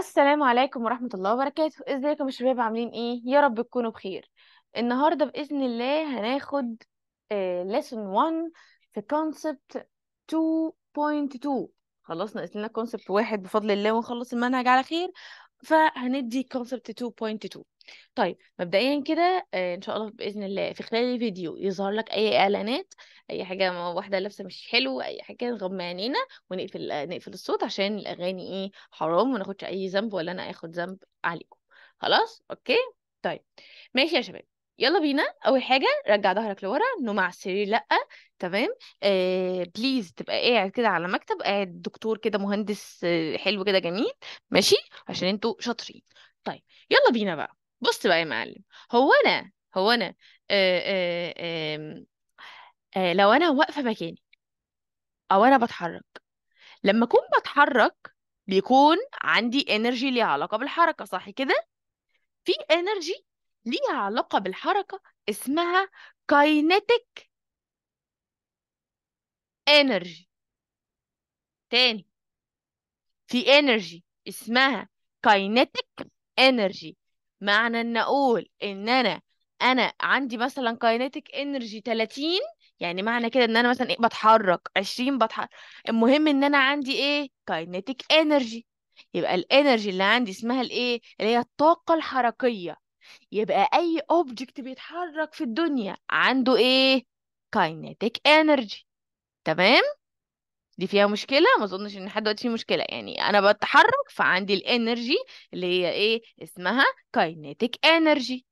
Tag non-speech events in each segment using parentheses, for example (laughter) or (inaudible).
السلام عليكم ورحمة الله وبركاته ازيكم يا شباب عاملين ايه يا رب تكونوا بخير النهاردة بإذن الله هناخد آه، lesson 1 في concept 2.2 خلصنا ناقص لنا concept واحد بفضل الله ونخلص المنهج على خير فهندي concept 2.2 طيب مبدئيا كده آه، ان شاء الله باذن الله في خلال الفيديو يظهر لك اي اعلانات اي حاجه واحده لابسه مش حلو اي حاجه نغمى عينينا ونقفل نقفل الصوت عشان الاغاني ايه حرام ناخدش اي ذنب ولا انا اخد ذنب عليكم خلاص اوكي طيب ماشي يا شباب يلا بينا اول حاجه رجع ظهرك لورا نوم على السرير لا تمام آه بليز تبقى قاعد كده على مكتب قاعد دكتور كده مهندس آه، حلو كده جميل ماشي عشان انتوا شاطرين طيب يلا بينا بقى بص بقى يا معلم هو انا هو انا آه آه آه آه لو انا واقفه مكاني او انا بتحرك لما اكون بتحرك بيكون عندي انرجي ليها علاقه بالحركه صح كده في انرجي ليها علاقه بالحركه اسمها كاينيتيك انرجي تاني في انرجي اسمها كاينيتيك انرجي معنى ان اقول ان انا انا عندي مثلا كاينيتيك انرجي 30 يعني معنى كده ان انا مثلا ايه بتحرك 20 بتحرك المهم ان انا عندي ايه كاينيتيك انرجي يبقى الانرجي اللي عندي اسمها الايه اللي هي الطاقه الحركيه يبقى اي اوبجكت بيتحرك في الدنيا عنده ايه كاينيتيك انرجي تمام دي فيها مشكلة ما اظنش ان حد دلوقتي فيه مشكلة يعني انا بتحرك فعندي الانرجي اللي هي ايه اسمها كاينيتك انرجي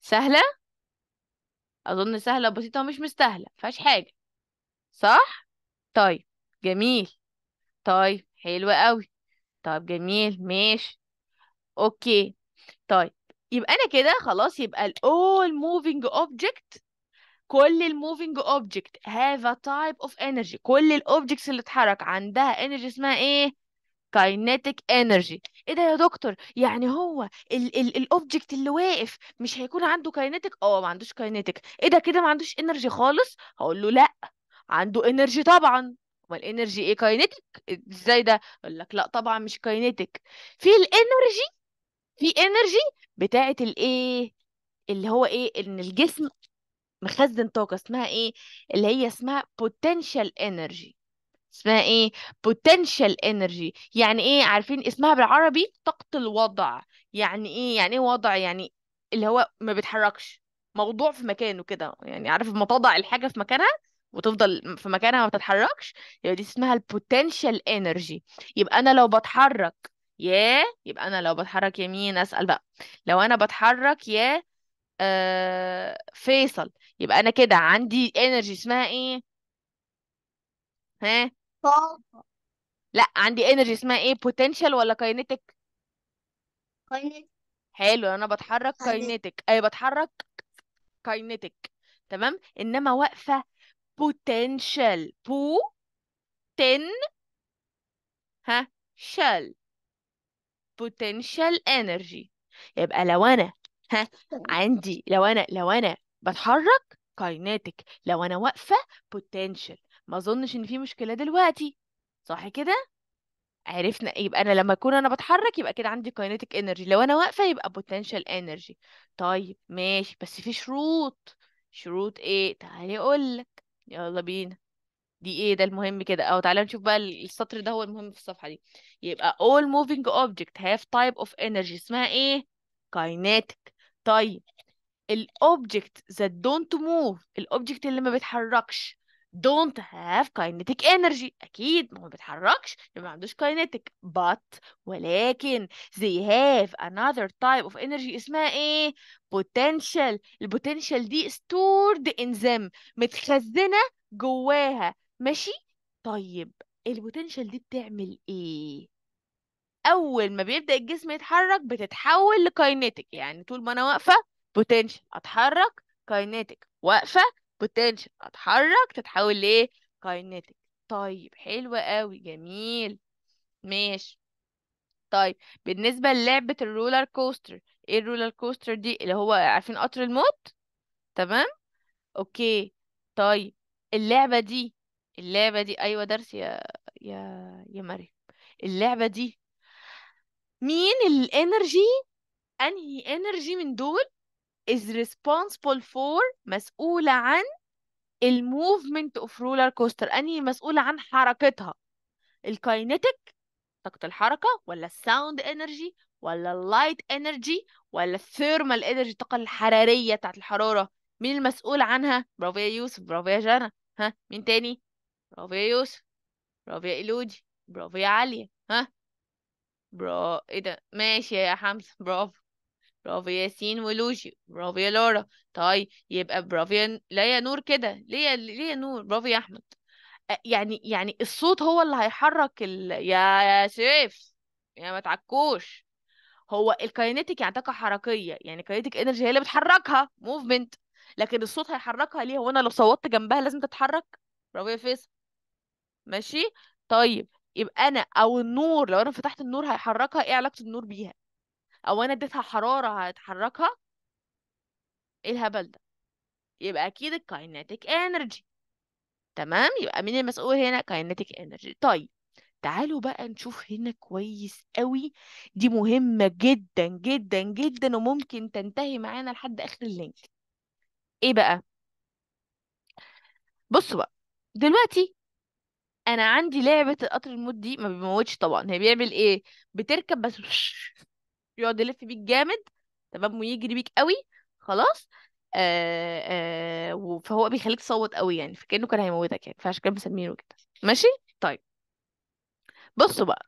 سهلة اظن سهلة بسيطة ومش مستاهلة فاش حاجة صح طيب جميل طيب حلو قوي طيب جميل ماشي اوكي طيب يبقى انا كده خلاص يبقى الـ all moving object كل الموفينج اوبجكت هاف ا تايب اوف انرجي كل الاوبجكتس اللي اتحرك عندها انرجي اسمها ايه كاينيتيك انرجي ايه ده يا دكتور يعني هو الاوبجكت اللي واقف مش هيكون عنده كاينيتيك اه ما عندوش كاينيتيك ايه ده كده ما عندوش انرجي خالص هقول له لا عنده انرجي طبعا امال الانرجي ايه كاينيتيك ازاي ده اقول لك لا طبعا مش كاينيتيك في الانرجي في انرجي بتاعه الايه اللي هو ايه ان الجسم مخزن طاقه اسمها ايه اللي هي اسمها potential energy اسمها ايه potential energy يعني ايه عارفين اسمها بالعربي طاقه الوضع يعني ايه يعني ايه وضع يعني اللي هو ما بيتحركش موضوع في مكانه كده يعني عارف ما تضع الحاجه في مكانها وتفضل في مكانها ما بتتحركش يبقى دي اسمها البوتنشال انرجي يبقى انا لو بتحرك يا يبقى انا لو بتحرك يمين اسال بقى لو انا بتحرك يا آه، فيصل يبقى انا كده عندي energy اسمها ايه ها طاقة لا عندي energy اسمها ايه potential ولا kinetic؟ kinetic حلو انا بتحرك kinetic اي بتحرك kinetic تمام انما واقفه potential بو تن ها شال potential energy يبقى لو انا ها عندي لو انا لو انا بتحرك كايناتك لو انا واقفه بوتنشال ما اظنش ان في مشكله دلوقتي صح كده عرفنا يبقى انا لما اكون انا بتحرك يبقى كده عندي كاينيتيك انرجي لو انا واقفه يبقى بوتنشال انرجي طيب ماشي بس في شروط شروط ايه تعالي اقول لك يلا بينا دي ايه ده المهم كده او تعالى نشوف بقى السطر ده هو المهم في الصفحه دي يبقى all moving object have type of energy اسمها ايه kinetic طيب الاوبجكت that don't move الاوبجكت اللي ما بيتحركش don't have kinetic energy اكيد ما بيتحركش يبقى ما عندوش kinetic but ولكن they have another type of energy اسمها ايه potential البوتنشال دي stored in them متخزنه جواها ماشي طيب البوتنشال دي بتعمل ايه اول ما بيبدا الجسم يتحرك بتتحول لكاينيتيك يعني طول ما انا واقفه بوتنشال اتحرك كاينيتيك واقفه بوتنشال اتحرك تتحول لايه كاينيتيك طيب حلو قوي جميل ماشي طيب بالنسبه للعبه الرولر كوستر ايه الرولر كوستر دي اللي هو عارفين قطر الموت تمام اوكي طيب اللعبه دي اللعبه دي ايوه درس يا يا يا مريم اللعبه دي مين الانرجي انهي انرجي من دول is responsible for مسؤولة عن الموفمنت اوف رولر كوستر انهي مسؤولة عن حركتها الكاينتيك طاقة الحركة ولا الساوند انرجي ولا اللايت انرجي ولا الثيرمال انرجي الطاقة الحرارية بتاعت الحرارة مين المسؤول عنها برافو يا يوسف برافو يا جانا ها مين تاني برافو يا يوسف برافو يا إلودي برافو يا عليا ها برافو ايه ده ماشي يا حمزة برافو برافو ياسين ولوجي برافو يا لورا طيب يبقى برافو يا لا يا نور كده ليه يا... ليه يا نور برافو يا احمد يعني يعني الصوت هو اللي هيحرك ال... يا يا سيف يا ما تعكوش هو الكاينتيك يعني طاقه حركيه يعني كاينتيك انرجي هي اللي بتحركها موفمنت لكن الصوت هيحركها ليه هو انا لو صوتت جنبها لازم تتحرك برافو يا فيصل ماشي طيب يبقى انا او النور لو انا فتحت النور هيحركها ايه علاقه النور بيها او انا اديتها حراره هتحركها ايه الهبل ده يبقى اكيد الكاينتيك انرجي تمام يبقى مين المسؤول هنا كاينتيك انرجي طيب تعالوا بقى نشوف هنا كويس قوي دي مهمة جدا جدا جدا وممكن تنتهي معانا لحد آخر اللينك ايه بقى بصوا بقى دلوقتي انا عندي لعبه القطر الموت دي ما بيموتش طبعا هي بيعمل ايه بتركب بس (laughs) يقعد يلف بيك جامد تمام ويجري بيك قوي خلاص آه آه فهو بيخليك تصوت قوي يعني فكانه كان هيموتك يعني فعشان كده مسمينه كده ماشي طيب بصوا بقى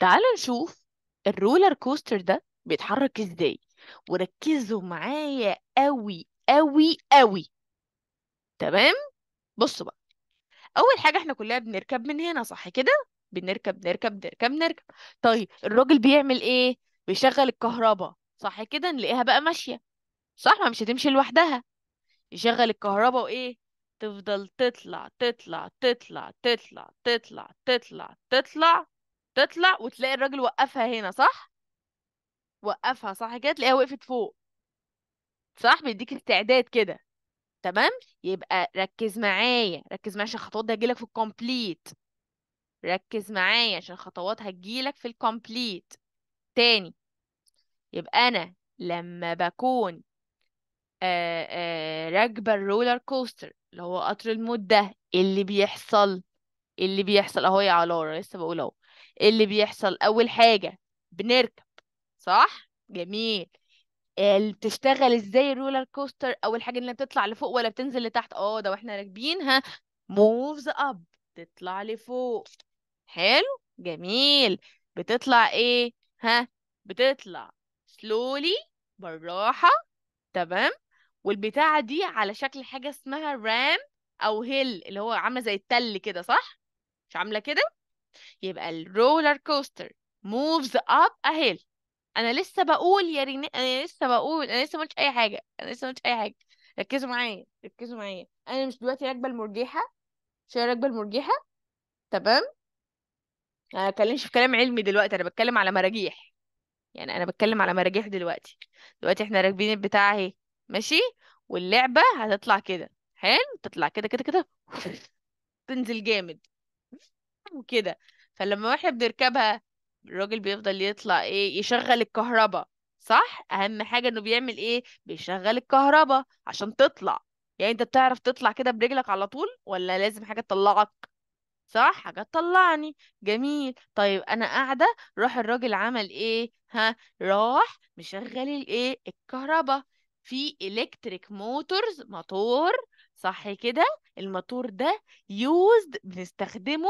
تعالوا نشوف الرولر كوستر ده بيتحرك ازاي وركزوا معايا قوي قوي قوي تمام بصوا بقى اول حاجه احنا كلنا بنركب من هنا صح كده بنركب نركب نركب نركب طيب الراجل بيعمل ايه بيشغل الكهرباء صح كده نلاقيها بقى ماشيه صح ما مش هتمشي لوحدها يشغل الكهرباء وايه تفضل تطلع تطلع تطلع تطلع تطلع تطلع تطلع تطلع وتلاقي الراجل وقفها هنا صح وقفها صح كده تلاقيها وقفت فوق صح بيديك استعداد كده تمام يبقى ركز معايا ركز معايا عشان الخطوات دي هتجيلك في الكومبليت ركز معايا عشان الخطوات هتجيلك في الكومبليت تاني يبقى انا لما بكون راكبه الرولر كوستر اللي هو قطر الموت ده اللي بيحصل اللي بيحصل اهو يا علارة لسه بقول اهو اللي بيحصل اول حاجه بنركب صح جميل بتشتغل ازاي الرولر كوستر او الحاجه اللي بتطلع لفوق ولا بتنزل لتحت اه ده واحنا راكبينها موفز اب تطلع لفوق حلو جميل بتطلع ايه ها بتطلع سلولي بالراحه تمام والبتاعه دي على شكل حاجه اسمها رام او هيل اللي هو عامله زي التل كده صح مش عامله كده يبقى الرولر كوستر moves up a hill انا لسه بقول يا رينا انا لسه بقول انا لسه ما قلتش اي حاجه انا لسه ما قلتش اي حاجه ركزوا معايا ركزوا معايا انا مش دلوقتي راكبه المرجحه مش راكبه المرجحه تمام انا ما بتكلمش في كلام علمي دلوقتي انا بتكلم على مراجيح يعني انا بتكلم على مراجيح دلوقتي دلوقتي احنا راكبين البتاع اهي ماشي واللعبه هتطلع كده حلو تطلع كده كده كده (laughs) تنزل جامد (laughs) وكده فلما واحنا بنركبها الراجل بيفضل يطلع ايه يشغل الكهرباء صح اهم حاجه انه بيعمل ايه بيشغل الكهرباء عشان تطلع يعني انت بتعرف تطلع كده برجلك على طول ولا لازم حاجه تطلعك صح حاجه تطلعني جميل طيب انا قاعده راح الراجل عمل ايه ها راح مشغل الايه الكهرباء في الكتريك موتورز موتور صح كده الموتور ده يوزد بنستخدمه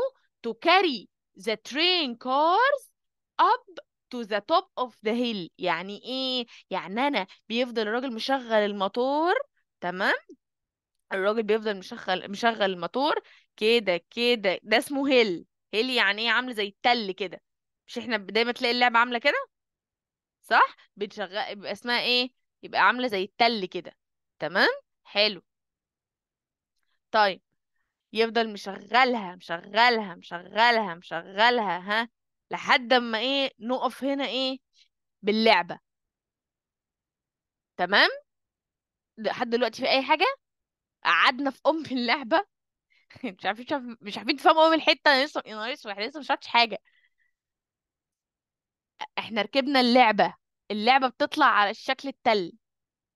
to carry the train cars up to the top of the hill يعني ايه يعني انا بيفضل الراجل مشغل الموتور تمام الراجل بيفضل مشغل مشغل الموتور كده كده ده اسمه هيل هيل يعني ايه عامله زي التل كده مش احنا دايما تلاقي اللعبه عامله كده صح بتشغل يبقى اسمها ايه يبقى عامله زي التل كده تمام حلو طيب يفضل مشغلها مشغلها مشغلها مشغلها ها لحد ما ايه نقف هنا ايه باللعبة تمام لحد دلوقتي في اي حاجة قعدنا في ام اللعبة (laughs) مش عارفين مش عارفين تفهموا ام الحتة انا لسه يا نهار اسود احنا لسه مش عارفين حاجة احنا ركبنا اللعبة اللعبة بتطلع على الشكل التل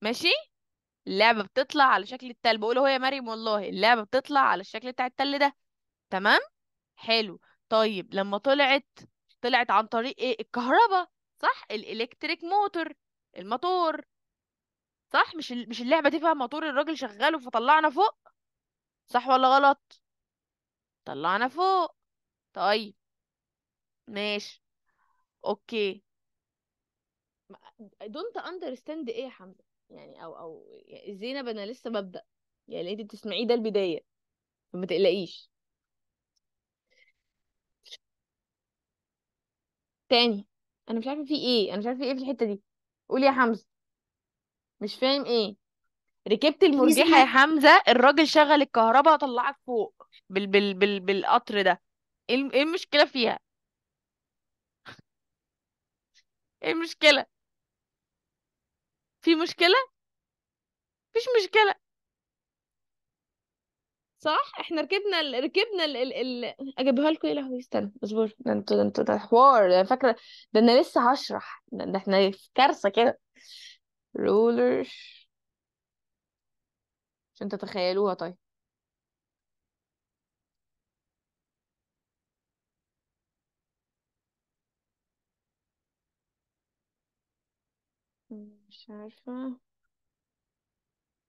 ماشي اللعبة بتطلع على شكل التل بقول هو يا مريم والله اللعبة بتطلع على الشكل بتاع التل ده تمام حلو طيب لما طلعت طلعت عن طريق ايه الكهرباء صح الالكتريك موتور الماتور صح مش مش اللعبه دي فيها موتور الراجل شغاله فطلعنا فوق صح ولا غلط طلعنا فوق طيب ماشي اوكي دونت اندرستاند ايه يا حمزه يعني او او يعني زينب انا لسه ببدا يعني انت بتسمعيه ده البدايه فما تقلقيش تاني انا مش عارفه في ايه انا مش عارفه في ايه في الحته دي قول يا حمزه مش فاهم ايه ركبت في المرجحه يا حمزه الراجل شغل الكهرباء وطلعك فوق بال بال بال بالقطر ده ايه إيه المشكله فيها (laughs) ايه المشكله في مشكله مفيش مشكله صح احنا ركبنا ال... ركبنا ال... ال... ال... اجيبها لكم ايه لهوي استنى اصبر ده انتوا ده انتوا ده حوار ده فاكره ده انا لسه هشرح ده, ده احنا في كارثه كده رولر عشان تتخيلوها طيب مش عارفة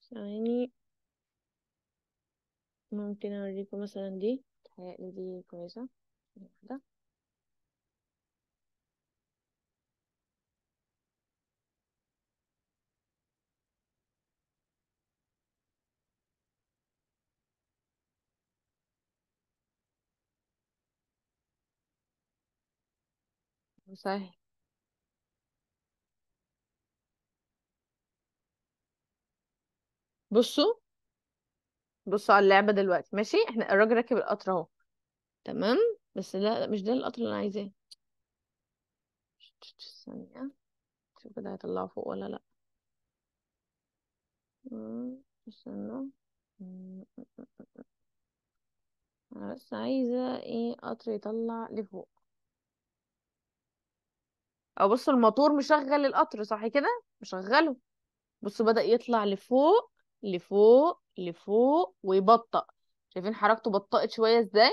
ثواني ممكن اوريكم مثلا دي تهيألي دي كويسة واحدة صحيح بصوا بصوا على اللعبة دلوقتي ماشي احنا الراجل راكب القطر اهو تمام بس لا مش ده القطر اللي انا عايزاه ثانية شوف ده هيطلعه فوق ولا لا استنى انا بس عايزة ايه قطر يطلع لفوق او بص الموتور مشغل القطر صح كده مشغله بصوا بدأ يطلع لفوق لفوق لفوق ويبطأ شايفين حركته بطأت شوية ازاي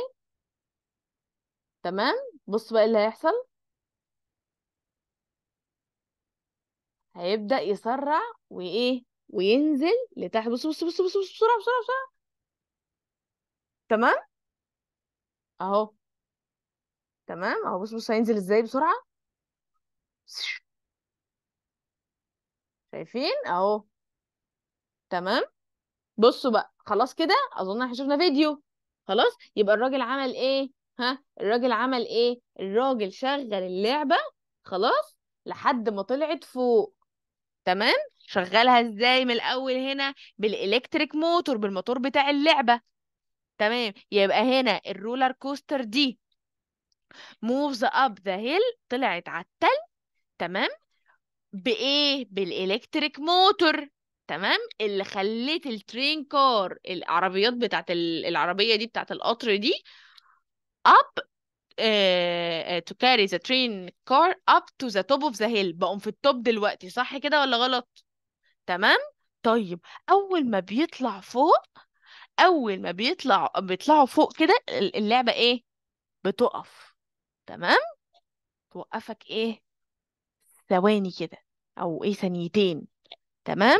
تمام بص بقى اللي هيحصل هيبدأ يسرع وايه وينزل لتحت بص بص بص بص بص بسرعة بسرعة بسرعة تمام اهو تمام اهو بص بص هينزل ازاي بسرعة شايفين اهو تمام بصوا بقى خلاص كده اظن احنا شفنا فيديو خلاص يبقى الراجل عمل ايه ها الراجل عمل ايه الراجل شغل اللعبه خلاص لحد ما طلعت فوق تمام شغلها ازاي من الاول هنا بالالكتريك موتور بالموتور بتاع اللعبه تمام يبقى هنا الرولر كوستر دي موفز اب ذا هيل طلعت على التل تمام بايه بالالكتريك موتور تمام اللي خليت الترين كار العربيات بتاعت العربيه دي بتاعت القطر دي up uh, to carry the train car up to the top of the hill بقوم في التوب دلوقتي صح كده ولا غلط تمام طيب اول ما بيطلع فوق اول ما بيطلع بيطلعوا فوق كده اللعبه ايه بتقف تمام توقفك ايه ثواني كده او ايه ثانيتين تمام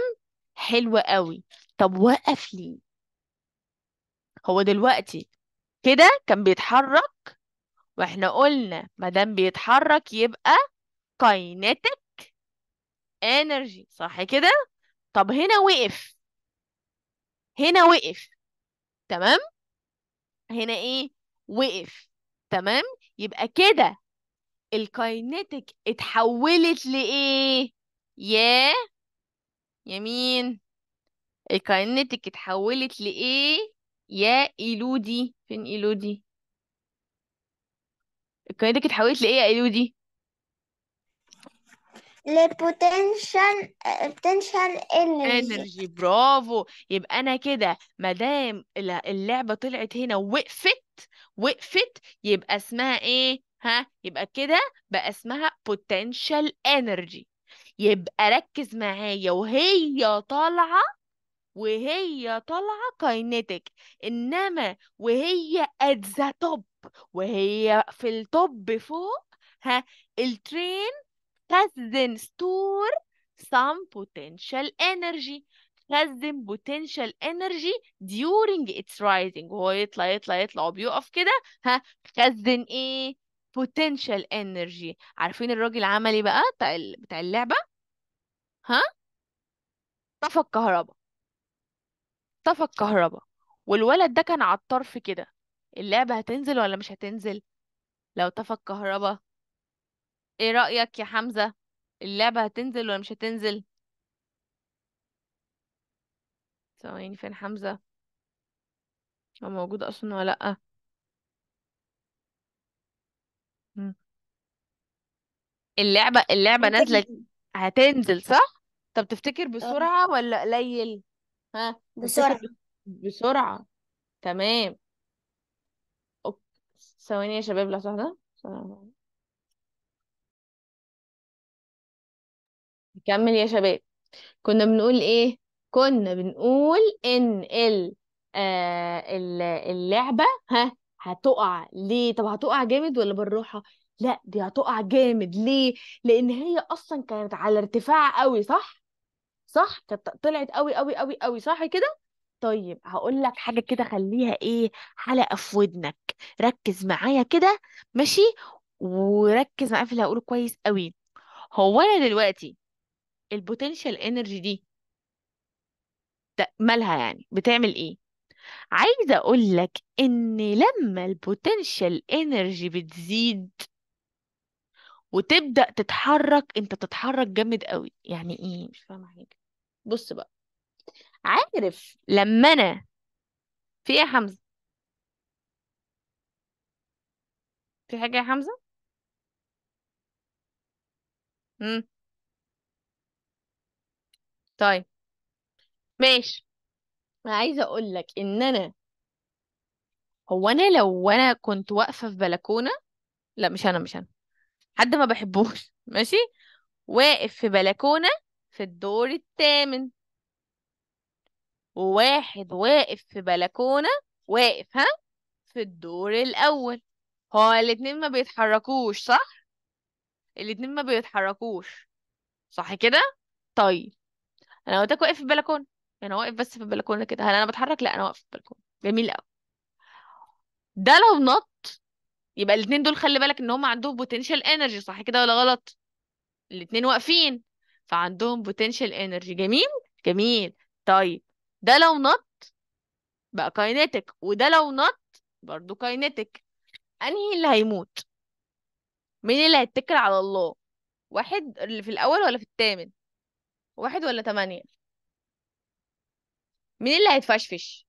حلو قوي طب وقف ليه هو دلوقتي كده كان بيتحرك واحنا قلنا ما دام بيتحرك يبقى كاينتك انرجي صح كده طب هنا وقف هنا وقف تمام هنا ايه وقف تمام يبقى كده الكاينتك اتحولت لايه يا يمين الكاينتك اتحولت لإيه يا إيلودي فين إيلودي الكاينتك اتحولت لإيه يا إيلودي لبوتنشال بوتنشال انرجي برافو يبقى انا كده ما دام اللعبه طلعت هنا وقفت وقفت يبقى اسمها ايه ها يبقى كده بقى اسمها potential energy يبقى ركز معايا وهي طالعة وهي طالعة كاينتك إنما وهي at the top وهي في التوب فوق ها الترين خزن ستور some potential energy خزن potential energy during its rising وهو يطلع يطلع يطلع وبيقف كده ها خزن ايه potential energy عارفين الراجل عمل ايه بقى بتاع اللعبة ها طفى الكهرباء طفى الكهرباء والولد ده كان على الطرف كده اللعبة هتنزل ولا مش هتنزل لو طفى الكهرباء ايه رأيك يا حمزة اللعبة هتنزل ولا مش هتنزل ثواني فين حمزة هو موجود اصلا ولا لأ اللعبة اللعبة نازلة هتنزل صح طب تفتكر بسرعة ولا قليل ها بسرعة بسرعة تمام ثواني يا شباب لحظة واحدة نكمل يا شباب كنا بنقول ايه كنا بنقول ان ال آه ال- اللعبة ها هتقع ليه طب هتقع جامد ولا بالراحة لا دي هتقع جامد ليه لان هي اصلا كانت على ارتفاع قوي صح صح كانت طلعت قوي قوي قوي قوي صح كده طيب هقول لك حاجه كده خليها ايه حلقه في ودنك ركز معايا كده ماشي وركز معايا في اللي هقوله كويس قوي هو انا دلوقتي البوتنشال انرجي دي ده مالها يعني بتعمل ايه عايزه اقول لك ان لما البوتنشال انرجي بتزيد وتبدا تتحرك انت تتحرك جامد قوي يعني ايه مش فاهمه حاجه بص بقى عارف لما انا في ايه يا حمزه في حاجه يا حمزه امم طيب ماشي انا عايزه اقول لك ان انا هو انا لو انا كنت واقفه في بلكونه لا مش انا مش انا حد ما بحبوش ماشي واقف في بلكونه في الدور الثامن وواحد واقف في بلكونة واقف ها في الدور الأول هو الاتنين ما بيتحركوش صح؟ الاتنين ما بيتحركوش صح كده؟ طيب أنا قلتلك واقف في البلكونة أنا يعني واقف بس في البلكونة كده هل أنا بتحرك؟ لا أنا واقف في البلكونة جميل أوي ده لو نط يبقى الاتنين دول خلي بالك إن هما عندهم بوتنشال إنرجي صح كده ولا غلط؟ الاتنين واقفين فعندهم potential energy جميل جميل طيب ده لو نط بقى كاينيتك وده لو نط برضو كاينيتك انهي اللي هيموت مين اللي هيتكل على الله واحد اللي في الاول ولا في التامن واحد ولا تمانية مين اللي هيتفشفش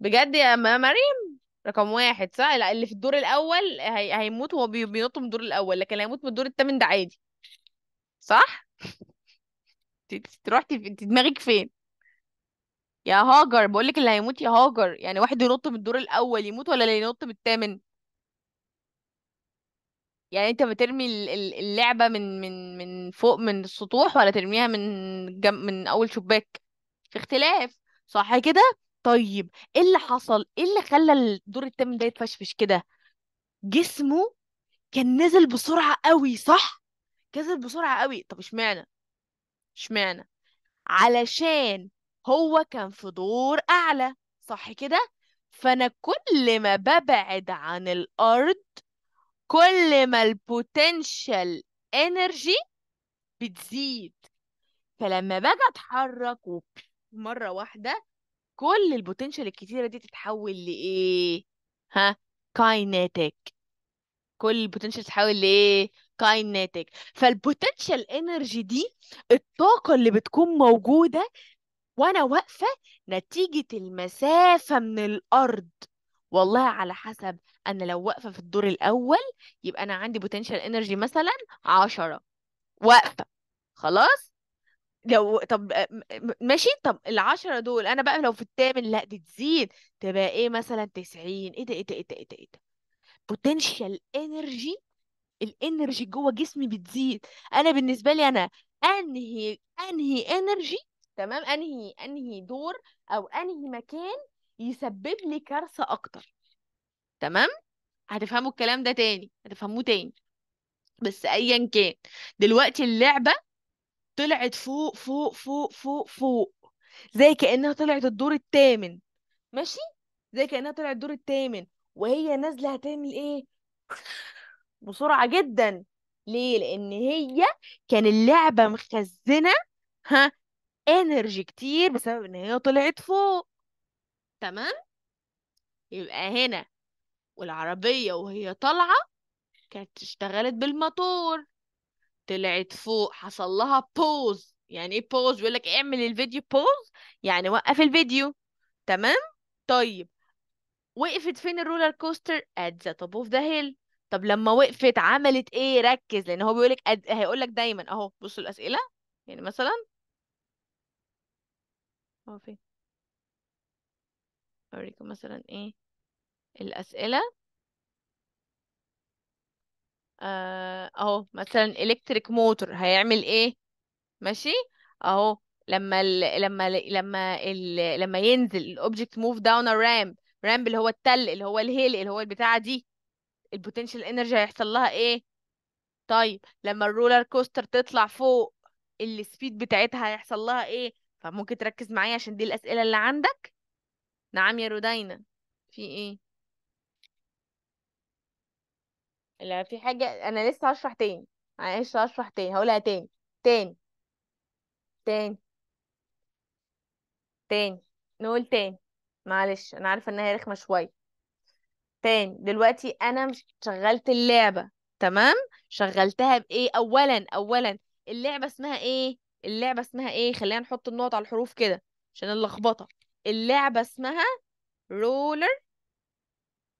بجد يا مريم رقم واحد صح لا اللي في الدور الاول هي... هيموت وهو بي... بينط من الدور الاول لكن اللي هيموت من الدور الثامن ده عادي صح تروح في... دماغك فين يا هاجر بقول لك اللي هيموت يا هاجر يعني واحد ينط من الدور الاول يموت ولا اللي ينط من الثامن يعني انت بترمي اللعبه من من من فوق من السطوح ولا ترميها من جم من اول شباك في اختلاف صح كده طيب ايه اللي حصل ايه اللي خلى الدور التامن ده يتفشفش كده جسمه كان نزل بسرعة قوي صح نزل بسرعة قوي طب اشمعنى اشمعنى علشان هو كان في دور اعلى صح كده فانا كل ما ببعد عن الارض كل ما البوتنشال انرجي بتزيد فلما باجي اتحرك مرة واحدة كل البوتنشال الكتيرة دي تتحول لإيه؟ ها؟ كايناتيك كل البوتنشال تتحول لإيه؟ كايناتيك فالبوتنشال انرجي دي الطاقة اللي بتكون موجودة وأنا واقفة نتيجة المسافة من الأرض والله على حسب أنا لو واقفة في الدور الأول يبقى أنا عندي بوتنشال انرجي مثلا عشرة واقفة خلاص لو طب آه، ماشي طب العشرة دول انا بقى لو في الثامن لا دي تزيد تبقى ايه مثلا 90 ايه ده ايه ده ايه ده ايه ده ايه ده بوتنشال انرجي الانرجي جوه جسمي بتزيد انا بالنسبه لي انا انهي انهي انرجي تمام انهي انهي دور او انهي مكان يسبب لي كارثه اكتر تمام هتفهموا الكلام ده تاني هتفهموه تاني بس ايا كان دلوقتي اللعبه طلعت فوق فوق فوق فوق فوق زي كأنها طلعت الدور الثامن ماشي زي كأنها طلعت الدور الثامن وهي نازلة هتعمل ايه بسرعة جدا ليه لأن هي كان اللعبة مخزنة ها انرجي كتير بسبب ان هي طلعت فوق تمام يبقى هنا والعربية وهي طالعة كانت اشتغلت بالموتور طلعت فوق حصل لها بوز يعني ايه بوز بيقول لك اعمل الفيديو بوز يعني وقف الفيديو تمام طيب وقفت فين الرولر كوستر ات ذا توب اوف ذا هيل طب لما وقفت عملت ايه ركز لان هو بيقول لك أد... هيقول لك دايما اهو بصوا الاسئله يعني مثلا هو فين اوريكم مثلا ايه الاسئله آه، اهو مثلا الكتريك موتور هيعمل ايه ماشي اهو لما ال لما ال لما ال لما ينزل الاوبجكت موف داون الرام رام اللي هو التل اللي هو الهيل اللي هو البتاعه دي البوتنشال انرجي هيحصل لها ايه طيب لما الرولر كوستر تطلع فوق السبيد بتاعتها هيحصل لها ايه فممكن تركز معايا عشان دي الاسئله اللي عندك نعم يا رودينا في ايه لا في حاجة أنا لسه هشرح تاني أنا لسه هشرح تاني هقولها تاني تاني تاني تاني نقول تاني معلش أنا عارفة إن هي رخمة شوية تاني دلوقتي أنا شغلت اللعبة تمام شغلتها بإيه أولا أولا اللعبة اسمها إيه اللعبة اسمها إيه خلينا نحط النقط على الحروف كده عشان اللخبطة اللعبة اسمها رولر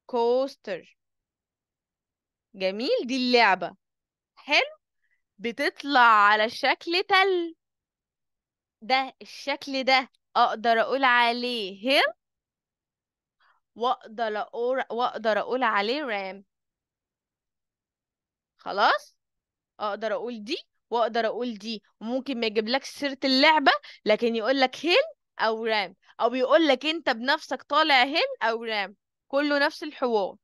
كوستر جميل دي اللعبة حلو بتطلع على شكل تل ده الشكل ده اقدر اقول عليه هيل واقدر اقول واقدر اقول عليه رام خلاص اقدر اقول دي واقدر اقول دي وممكن ما يجيبلكش سيرة اللعبة لكن يقول لك هيل او رام او بيقول لك انت بنفسك طالع هيل او رام كله نفس الحوار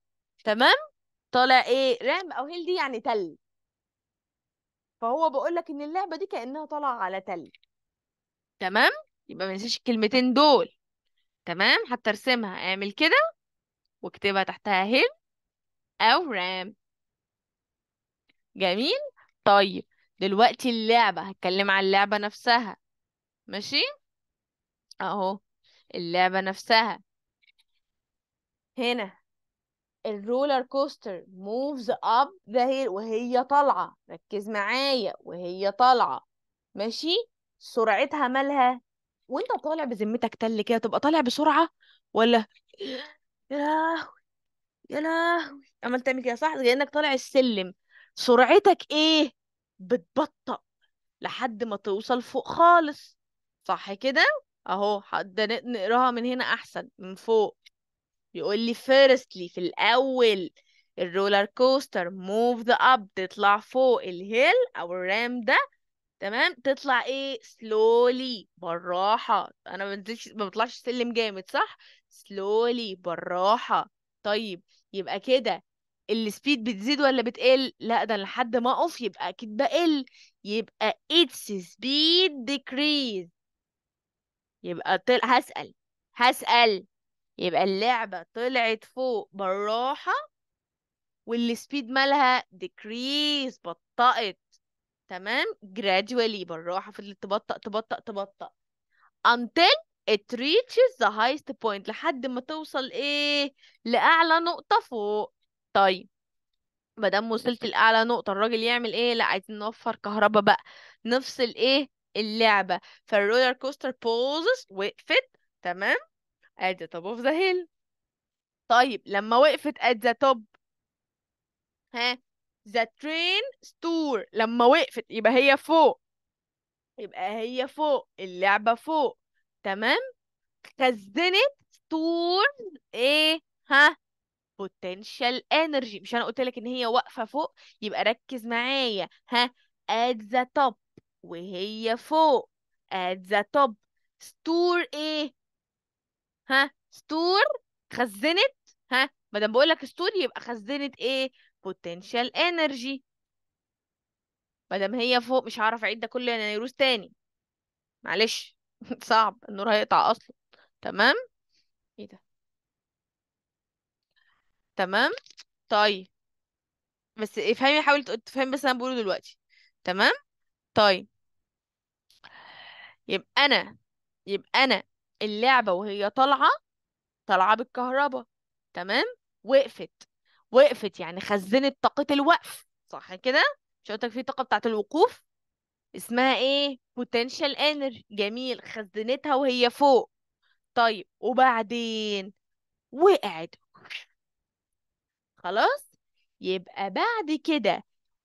تمام طالع ايه رام او هيل دي يعني تل فهو بقول لك ان اللعبه دي كانها طالعه على تل تمام يبقى ما ننساش الكلمتين دول تمام حتى ارسمها اعمل كده واكتبها تحتها هيل او رام جميل طيب دلوقتي اللعبة هتكلم عن اللعبة نفسها ماشي اهو اللعبة نفسها هنا الرولر كوستر موفز اب ده هي وهي طالعه ركز معايا وهي طالعه ماشي سرعتها مالها وانت طالع بذمتك تل كده تبقى طالع بسرعه ولا يا لهوي يا لهوي عملت تعمل كده صح زي انك طالع السلم سرعتك ايه بتبطأ لحد ما توصل فوق خالص صح كده اهو حد نقراها من هنا احسن من فوق يقول لي firstly في الأول الرولر كوستر موف ذا اب تطلع فوق الهيل أو الرام ده تمام تطلع ايه سلولي بالراحة أنا ما بنزلش ما بطلعش سلم جامد صح سلولي بالراحة طيب يبقى كده السبيد بتزيد ولا بتقل لا ده لحد ما اقف يبقى اكيد بقل يبقى its speed decrease يبقى هسأل هسأل يبقى اللعبة طلعت فوق بالراحة والسبيد مالها decrease بطأت تمام gradually بالراحة فضلت تبطأ تبطأ تبطأ until it reaches the highest point لحد ما توصل ايه لأعلى نقطة فوق طيب ما دام وصلت لأعلى نقطة الراجل يعمل ايه لا عايزين نوفر كهرباء بقى نفصل ايه اللعبة فالرولر كوستر بوزز وقفت تمام at the top of the hill طيب لما وقفت at the top ها the train store لما وقفت يبقى هي فوق يبقى هي فوق اللعبة فوق تمام خزنت store ايه ها potential energy مش انا قلت لك ان هي واقفة فوق يبقى ركز معايا ها at the top وهي فوق at the top store ايه ها ستور خزنت ها ما دام بقول لك ستور يبقى خزنت ايه potential energy ما دام هي فوق مش هعرف اعيد ده كله انا يعني نيروز تاني معلش (laughs) صعب النور هيقطع اصلا تمام ايه ده تمام طيب بس افهمي حاول تفهمي بس انا بقوله دلوقتي تمام طيب يبقى انا يبقى انا اللعبة وهي طالعة طالعة بالكهرباء تمام وقفت وقفت يعني خزنت طاقة الوقف صح كده مش قلت في طاقة بتاعة الوقوف اسمها ايه potential energy جميل خزنتها وهي فوق طيب وبعدين وقعت خلاص يبقى بعد كده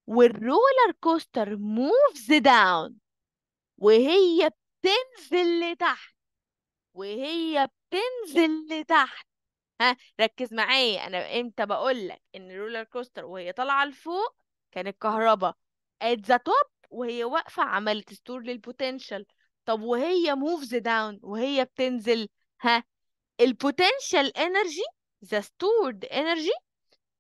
والرولر كوستر موفز داون وهي بتنزل لتحت وهي بتنزل لتحت ها ركز معايا انا امتى بقول لك ان الرولر كوستر وهي طالعه لفوق كانت كهرباء ات ذا توب وهي واقفه عملت ستور للبوتنشال طب وهي موفز داون وهي بتنزل ها البوتنشال انرجي ذا ستورد انرجي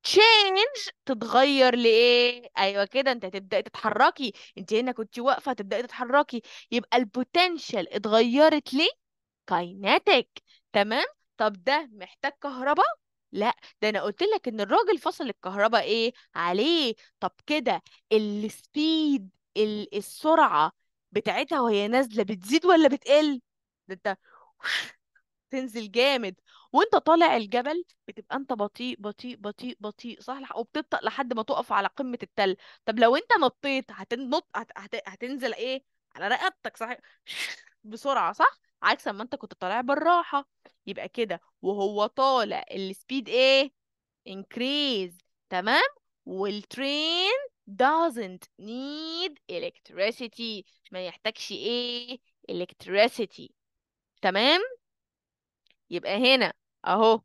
تشينج تتغير لايه ايوه كده انت هتبداي تتحركي انت هنا كنت واقفه هتبداي تتحركي يبقى البوتنشال اتغيرت ليه كايناتيك تمام طب ده محتاج كهرباء لا ده انا قلت لك ان الراجل فصل الكهرباء ايه عليه طب كده السبيد السرعه بتاعتها وهي نازله بتزيد ولا بتقل ده انت (laughs) تنزل جامد وانت طالع الجبل بتبقى انت بطيء بطيء بطيء بطيء صح وبتبطأ لحد ما تقف على قمة التل طب لو انت نطيت هتنط هت... هت... هتنزل ايه على رقبتك صح (laughs) بسرعة صح عكس ما انت كنت طالع بالراحه يبقى كده وهو طالع السبيد ايه increase تمام والترين doesn't need electricity ما يحتاجش ايه electricity تمام يبقى هنا اهو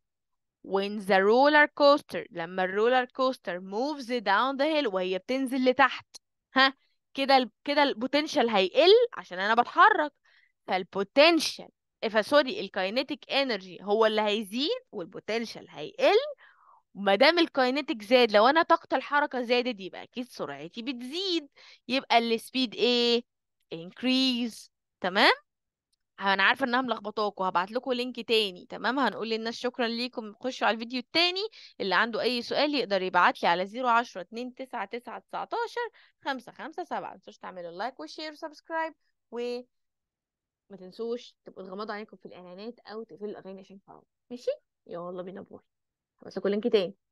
when the roller coaster لما الرولر كوستر moves down the hill وهي بتنزل لتحت ها كده كده البوتنشال هيقل عشان انا بتحرك فالبوتنشال سوري الكاينيتيك انرجي هو اللي هيزيد والبوتنشال هيقل ما دام الكاينيتيك زاد لو انا طاقه الحركه زادت يبقى اكيد سرعتي بتزيد يبقى السبيد ايه increase تمام انا عارفه انها ملخبطاكوا هبعت لكم لينك تاني تمام هنقول للناس شكرا ليكم خشوا على الفيديو التاني اللي عنده اي سؤال يقدر يبعت لي على 010 2 9 9 19 5 5 7 ما تنسوش تعملوا لايك وشير وسبسكرايب و ما تنسوش تبقوا تغمضوا عينكم في الاعلانات او تقفلوا الاغاني عشان تعرفوا ماشي يلا بينا بوي بس كلنا تاني